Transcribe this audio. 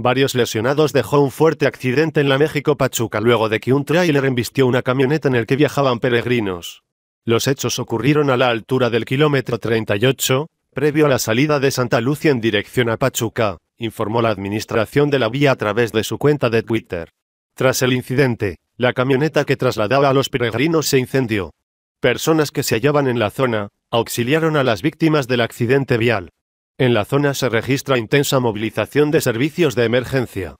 Varios lesionados dejó un fuerte accidente en la México-Pachuca luego de que un tráiler embistió una camioneta en el que viajaban peregrinos. Los hechos ocurrieron a la altura del kilómetro 38, previo a la salida de Santa Lucia en dirección a Pachuca, informó la administración de la vía a través de su cuenta de Twitter. Tras el incidente, la camioneta que trasladaba a los peregrinos se incendió. Personas que se hallaban en la zona, auxiliaron a las víctimas del accidente vial. En la zona se registra intensa movilización de servicios de emergencia.